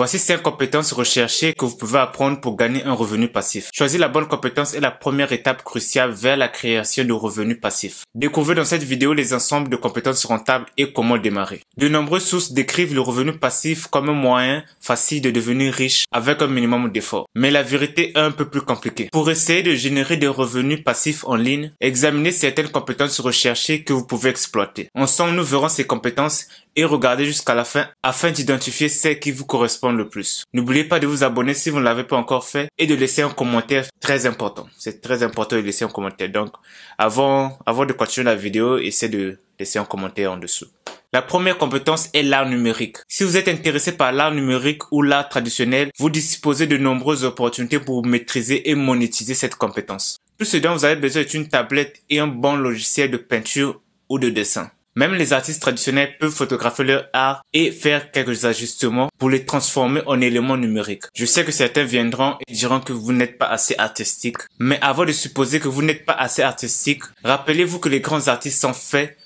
Voici 5 compétences recherchées que vous pouvez apprendre pour gagner un revenu passif. Choisir la bonne compétence est la première étape cruciale vers la création de revenus passifs. Découvrez dans cette vidéo les ensembles de compétences rentables et comment démarrer. De nombreuses sources décrivent le revenu passif comme un moyen facile de devenir riche avec un minimum d'efforts. Mais la vérité est un peu plus compliquée. Pour essayer de générer des revenus passifs en ligne, examinez certaines compétences recherchées que vous pouvez exploiter. Ensemble, nous verrons ces compétences et regardez jusqu'à la fin afin d'identifier celle qui vous correspond le plus. N'oubliez pas de vous abonner si vous ne l'avez pas encore fait et de laisser un commentaire très important. C'est très important de laisser un commentaire. Donc, avant, avant de continuer la vidéo, essayez de laisser un commentaire en dessous. La première compétence est l'art numérique. Si vous êtes intéressé par l'art numérique ou l'art traditionnel, vous disposez de nombreuses opportunités pour maîtriser et monétiser cette compétence. Tout ce dont vous avez besoin est une tablette et un bon logiciel de peinture ou de dessin. Même les artistes traditionnels peuvent photographier leur art et faire quelques ajustements pour les transformer en éléments numériques. Je sais que certains viendront et diront que vous n'êtes pas assez artistique. Mais avant de supposer que vous n'êtes pas assez artistique, rappelez-vous que les grands artistes sont faits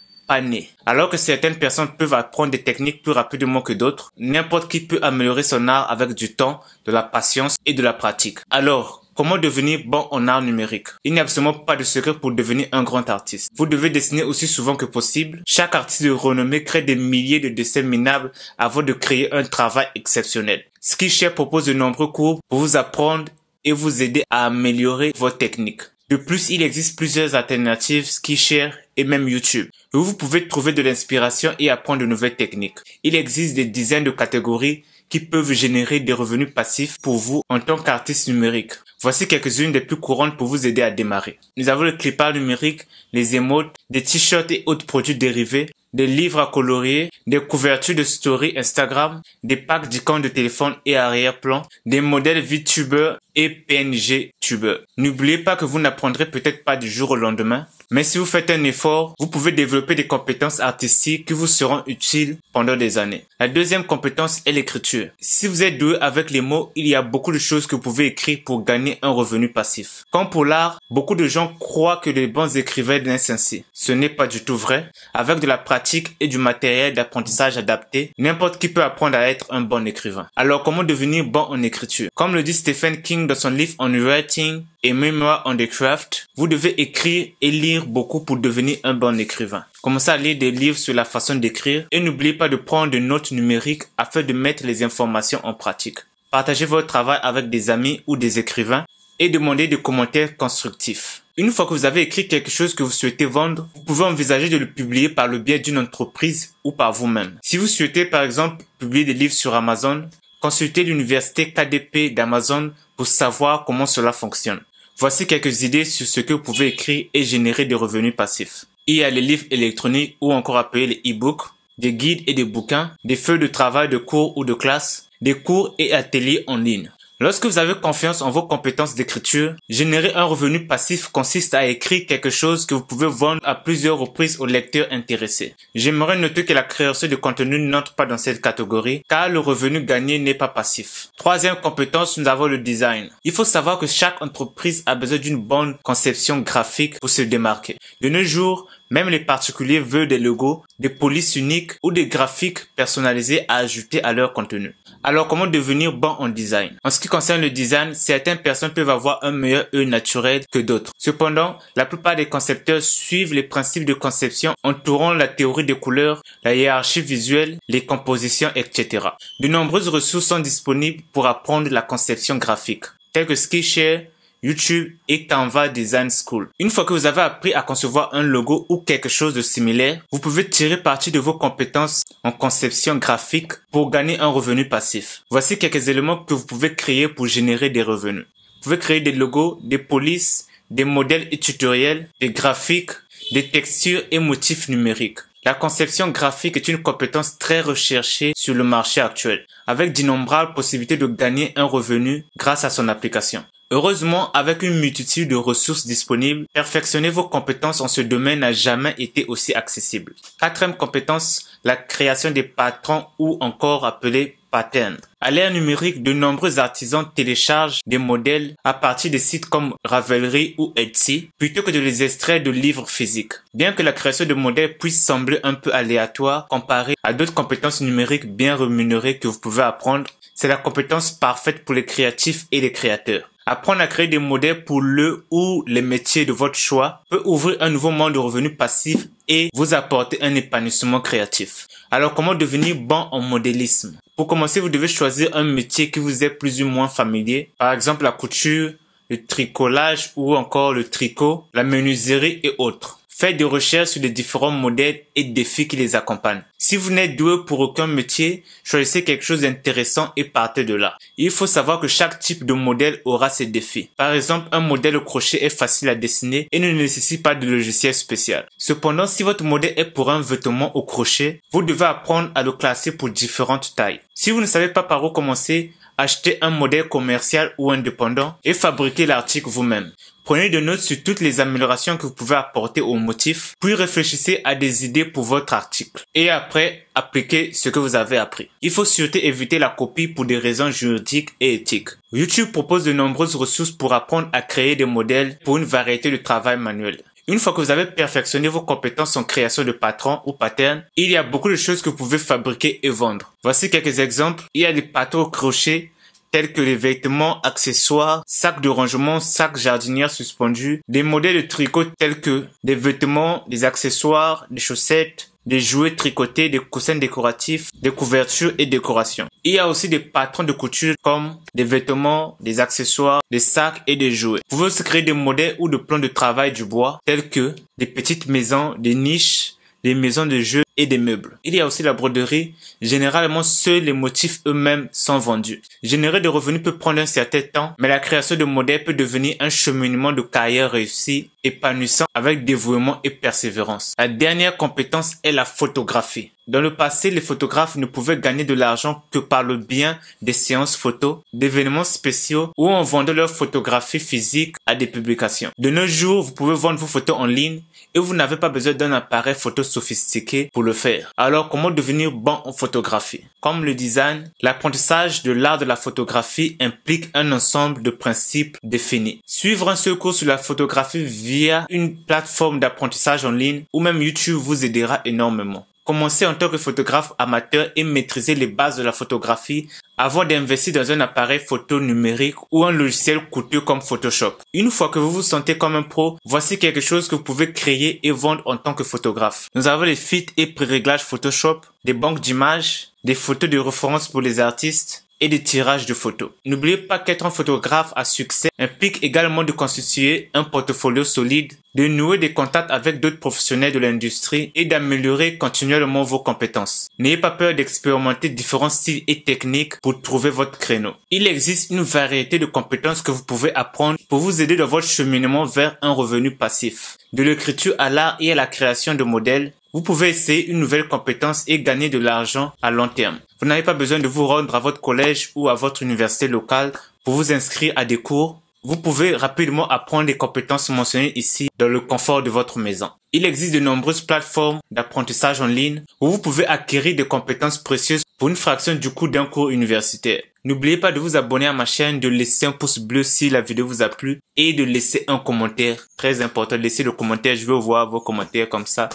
nés. Alors que certaines personnes peuvent apprendre des techniques plus rapidement que d'autres, n'importe qui peut améliorer son art avec du temps, de la patience et de la pratique. Alors, Comment devenir bon en art numérique Il n'y a absolument pas de secret pour devenir un grand artiste. Vous devez dessiner aussi souvent que possible. Chaque artiste de renommée crée des milliers de dessins minables avant de créer un travail exceptionnel. Skillshare propose de nombreux cours pour vous apprendre et vous aider à améliorer vos techniques. De plus, il existe plusieurs alternatives Skillshare et même YouTube vous pouvez trouver de l'inspiration et apprendre de nouvelles techniques. Il existe des dizaines de catégories qui peuvent générer des revenus passifs pour vous en tant qu'artiste numérique. Voici quelques-unes des plus courantes pour vous aider à démarrer. Nous avons le art numérique, les émotes, des t-shirts et autres produits dérivés, des livres à colorier, des couvertures de stories Instagram, des packs d'icônes de téléphone et arrière-plan, des modèles VTuber et PNG Tubeur. N'oubliez pas que vous n'apprendrez peut-être pas du jour au lendemain, mais si vous faites un effort, vous pouvez développer des compétences artistiques qui vous seront utiles pendant des années. La deuxième compétence est l'écriture. Si vous êtes doué avec les mots, il y a beaucoup de choses que vous pouvez écrire pour gagner un revenu passif. Comme pour l'art, beaucoup de gens croient que les bons écrivains naissent ainsi. Ce n'est pas du tout vrai. Avec de la pratique et du matériel d'apprentissage adapté, n'importe qui peut apprendre à être un bon écrivain. Alors comment devenir bon en écriture Comme le dit Stephen King dans son livre On Writing et Memoir on the Craft, vous devez écrire et lire beaucoup pour devenir un bon écrivain. Commencez à lire des livres sur la façon d'écrire et n'oubliez pas de prendre des notes numériques afin de mettre les informations en pratique. Partagez votre travail avec des amis ou des écrivains et demandez des commentaires constructifs. Une fois que vous avez écrit quelque chose que vous souhaitez vendre, vous pouvez envisager de le publier par le biais d'une entreprise ou par vous-même. Si vous souhaitez par exemple publier des livres sur Amazon, Consultez l'université KDP d'Amazon pour savoir comment cela fonctionne. Voici quelques idées sur ce que vous pouvez écrire et générer des revenus passifs. Il y a les livres électroniques ou encore appelés les e-books, des guides et des bouquins, des feuilles de travail de cours ou de classe, des cours et ateliers en ligne. Lorsque vous avez confiance en vos compétences d'écriture, générer un revenu passif consiste à écrire quelque chose que vous pouvez vendre à plusieurs reprises aux lecteurs intéressés. J'aimerais noter que la création de contenu n'entre pas dans cette catégorie car le revenu gagné n'est pas passif. Troisième compétence, nous avons le design. Il faut savoir que chaque entreprise a besoin d'une bonne conception graphique pour se démarquer. De nos jours, même les particuliers veulent des logos, des polices uniques ou des graphiques personnalisés à ajouter à leur contenu. Alors comment devenir bon en design En ce qui concerne le design, certaines personnes peuvent avoir un meilleur œil naturel que d'autres. Cependant, la plupart des concepteurs suivent les principes de conception entourant la théorie des couleurs, la hiérarchie visuelle, les compositions, etc. De nombreuses ressources sont disponibles pour apprendre la conception graphique, telles que Skillshare, YouTube et Canva Design School. Une fois que vous avez appris à concevoir un logo ou quelque chose de similaire, vous pouvez tirer parti de vos compétences en conception graphique pour gagner un revenu passif. Voici quelques éléments que vous pouvez créer pour générer des revenus. Vous pouvez créer des logos, des polices, des modèles et tutoriels, des graphiques, des textures et motifs numériques. La conception graphique est une compétence très recherchée sur le marché actuel, avec d'innombrables possibilités de gagner un revenu grâce à son application. Heureusement, avec une multitude de ressources disponibles, perfectionner vos compétences en ce domaine n'a jamais été aussi accessible. Quatrième compétence, la création des patrons ou encore appelés patterns. À l'ère numérique, de nombreux artisans téléchargent des modèles à partir des sites comme Ravelry ou Etsy plutôt que de les extraire de livres physiques. Bien que la création de modèles puisse sembler un peu aléatoire comparée à d'autres compétences numériques bien rémunérées que vous pouvez apprendre, c'est la compétence parfaite pour les créatifs et les créateurs. Apprendre à créer des modèles pour le ou les métiers de votre choix peut ouvrir un nouveau monde de revenus passifs et vous apporter un épanouissement créatif. Alors comment devenir bon en modélisme Pour commencer, vous devez choisir un métier qui vous est plus ou moins familier, par exemple la couture, le tricolage ou encore le tricot, la menuiserie et autres. Faites des recherches sur les différents modèles et défis qui les accompagnent. Si vous n'êtes doué pour aucun métier, choisissez quelque chose d'intéressant et partez de là. Il faut savoir que chaque type de modèle aura ses défis. Par exemple, un modèle au crochet est facile à dessiner et ne nécessite pas de logiciel spécial. Cependant, si votre modèle est pour un vêtement au crochet, vous devez apprendre à le classer pour différentes tailles. Si vous ne savez pas par où commencer, achetez un modèle commercial ou indépendant et fabriquez l'article vous-même. Prenez des notes sur toutes les améliorations que vous pouvez apporter au motif, puis réfléchissez à des idées pour votre article. Et après, appliquez ce que vous avez appris. Il faut surtout éviter la copie pour des raisons juridiques et éthiques. YouTube propose de nombreuses ressources pour apprendre à créer des modèles pour une variété de travail manuel. Une fois que vous avez perfectionné vos compétences en création de patrons ou patterns, il y a beaucoup de choses que vous pouvez fabriquer et vendre. Voici quelques exemples. Il y a des patrons crochets tels que les vêtements, accessoires, sacs de rangement, sacs jardinières suspendus, des modèles de tricot tels que des vêtements, des accessoires, des chaussettes, des jouets tricotés, des coussins décoratifs, des couvertures et décorations. Il y a aussi des patrons de couture comme des vêtements, des accessoires, des sacs et des jouets. Vous pouvez aussi créer des modèles ou des plans de travail du bois tels que des petites maisons, des niches, des maisons de jeux et des meubles. Il y a aussi la broderie. Généralement, seuls les motifs eux-mêmes sont vendus. Générer des revenus peut prendre un certain temps, mais la création de modèles peut devenir un cheminement de carrière réussi, épanouissant avec dévouement et persévérance. La dernière compétence est la photographie. Dans le passé, les photographes ne pouvaient gagner de l'argent que par le bien des séances photos, d'événements spéciaux ou en vendant leurs photographies physiques à des publications. De nos jours, vous pouvez vendre vos photos en ligne et vous n'avez pas besoin d'un appareil photo sophistiqué pour le faire. Alors comment devenir bon en photographie Comme le design, l'apprentissage de l'art de la photographie implique un ensemble de principes définis. Suivre un secours sur la photographie via une plateforme d'apprentissage en ligne ou même YouTube vous aidera énormément. Commencez en tant que photographe amateur et maîtrisez les bases de la photographie avant d'investir dans un appareil photo numérique ou un logiciel coûteux comme Photoshop. Une fois que vous vous sentez comme un pro, voici quelque chose que vous pouvez créer et vendre en tant que photographe. Nous avons les filtres et pré-réglages Photoshop, des banques d'images, des photos de référence pour les artistes, et de tirages de photos. N'oubliez pas qu'être un photographe à succès implique également de constituer un portfolio solide, de nouer des contacts avec d'autres professionnels de l'industrie et d'améliorer continuellement vos compétences. N'ayez pas peur d'expérimenter différents styles et techniques pour trouver votre créneau. Il existe une variété de compétences que vous pouvez apprendre pour vous aider dans votre cheminement vers un revenu passif. De l'écriture à l'art et à la création de modèles, vous pouvez essayer une nouvelle compétence et gagner de l'argent à long terme. Vous n'avez pas besoin de vous rendre à votre collège ou à votre université locale pour vous inscrire à des cours. Vous pouvez rapidement apprendre les compétences mentionnées ici dans le confort de votre maison. Il existe de nombreuses plateformes d'apprentissage en ligne où vous pouvez acquérir des compétences précieuses pour une fraction du coût d'un cours universitaire. N'oubliez pas de vous abonner à ma chaîne, de laisser un pouce bleu si la vidéo vous a plu et de laisser un commentaire. Très important, laissez le commentaire, je veux voir vos commentaires comme ça.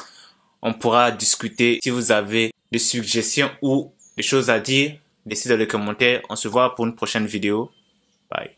On pourra discuter si vous avez des suggestions ou des choses à dire. Laissez dans les commentaires. On se voit pour une prochaine vidéo. Bye.